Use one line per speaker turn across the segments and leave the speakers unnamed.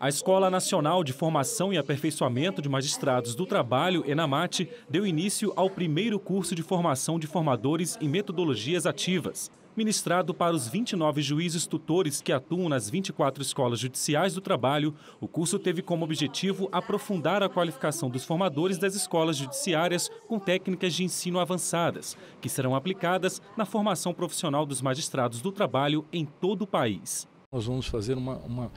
A Escola Nacional de Formação e Aperfeiçoamento de Magistrados do Trabalho, (Enamate) deu início ao primeiro curso de formação de formadores em metodologias ativas, ministrado para os 29 juízes tutores que atuam nas 24 escolas judiciais do trabalho. O curso teve como objetivo aprofundar a qualificação dos formadores das escolas judiciárias com técnicas de ensino avançadas, que serão aplicadas na formação profissional dos magistrados do trabalho em todo o
país. Nós vamos fazer uma, uma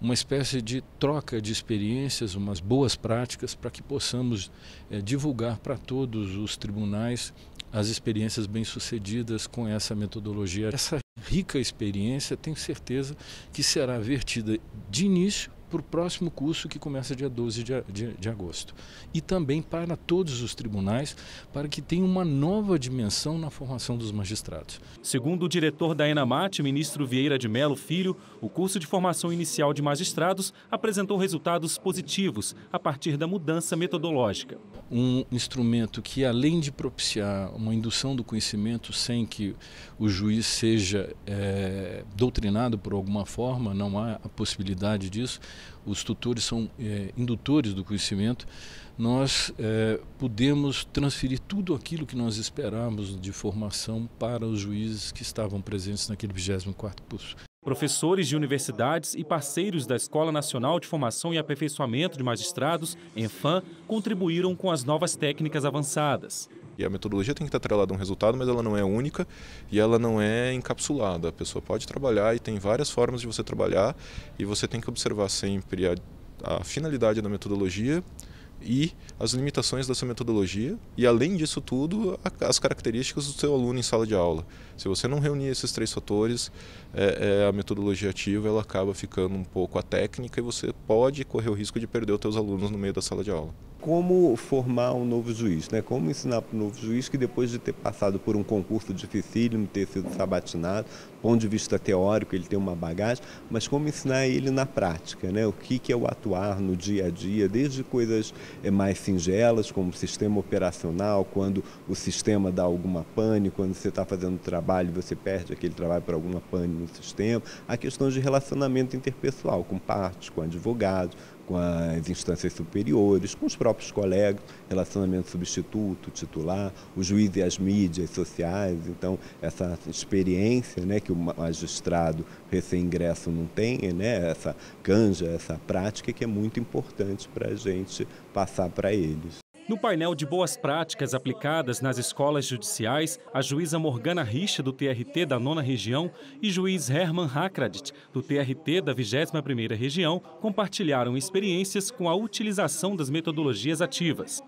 uma espécie de troca de experiências, umas boas práticas para que possamos é, divulgar para todos os tribunais as experiências bem-sucedidas com essa metodologia. Essa rica experiência, tenho certeza que será vertida de início para o próximo curso que começa dia 12 de, de, de agosto. E também para todos os tribunais, para que tenha uma nova dimensão na formação dos magistrados.
Segundo o diretor da Enamate, ministro Vieira de Melo Filho, o curso de formação inicial de magistrados apresentou resultados positivos a partir
da mudança metodológica. Um instrumento que, além de propiciar uma indução do conhecimento sem que o juiz seja é, doutrinado por alguma forma, não há a possibilidade disso, os tutores são é, indutores do conhecimento, nós é, podemos transferir tudo aquilo que nós esperávamos de formação para os juízes que estavam presentes naquele 24 curso.
Professores de universidades e parceiros da Escola Nacional de Formação e Aperfeiçoamento de Magistrados, ENFAM, contribuíram com as novas técnicas avançadas.
E a metodologia tem que estar atrelada a um resultado, mas ela não é única e ela não é encapsulada. A pessoa pode trabalhar e tem várias formas de você trabalhar e você tem que observar sempre a, a finalidade da metodologia e as limitações dessa metodologia e além disso tudo as características do seu aluno em sala de aula se você não reunir esses três fatores é, é, a metodologia ativa ela acaba ficando um pouco a técnica e você pode correr o risco de perder os seus alunos no meio da sala de aula
como formar um novo juiz, né? como ensinar para o novo juiz que depois de ter passado por um concurso dificílimo, ter sido sabatinado, do ponto de vista teórico ele tem uma bagagem, mas como ensinar ele na prática, né? o que, que é o atuar no dia a dia, desde coisas eh, mais singelas, como sistema operacional, quando o sistema dá alguma pane, quando você está fazendo trabalho você perde aquele trabalho por alguma pane no sistema, a questão de relacionamento interpessoal com parte, com advogado, com as instâncias superiores, com os próprios colegas, relacionamento substituto, titular, o juiz e as mídias sociais. Então, essa experiência né, que o magistrado recém-ingresso não tem, né, essa canja, essa prática que é muito importante para a gente passar para eles.
No painel de boas práticas aplicadas nas escolas judiciais, a juíza Morgana Richa, do TRT da 9 Região, e juiz Herman Hakradit, do TRT da 21 Região, compartilharam experiências com a utilização das metodologias ativas.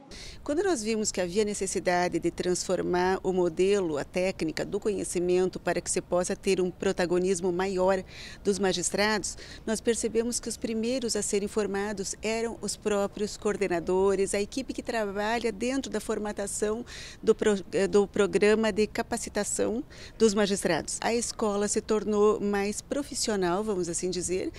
Quando nós vimos que havia necessidade de transformar o modelo, a técnica do conhecimento para que se possa ter um protagonismo maior dos magistrados, nós percebemos que os primeiros a serem formados eram os próprios coordenadores, a equipe que trabalha dentro da formatação do, pro, eh, do programa de capacitação dos magistrados. A escola se tornou mais profissional, vamos assim dizer,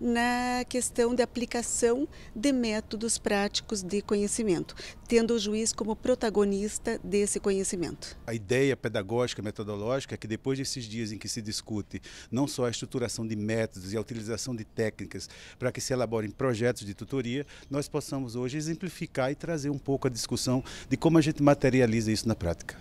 na questão da aplicação de métodos práticos de conhecimento tendo o juiz como protagonista desse conhecimento.
A ideia pedagógica, metodológica, é que depois desses dias em que se discute não só a estruturação de métodos e a utilização de técnicas para que se elaborem projetos de tutoria, nós possamos hoje exemplificar e trazer um pouco a discussão de como a gente materializa isso na prática.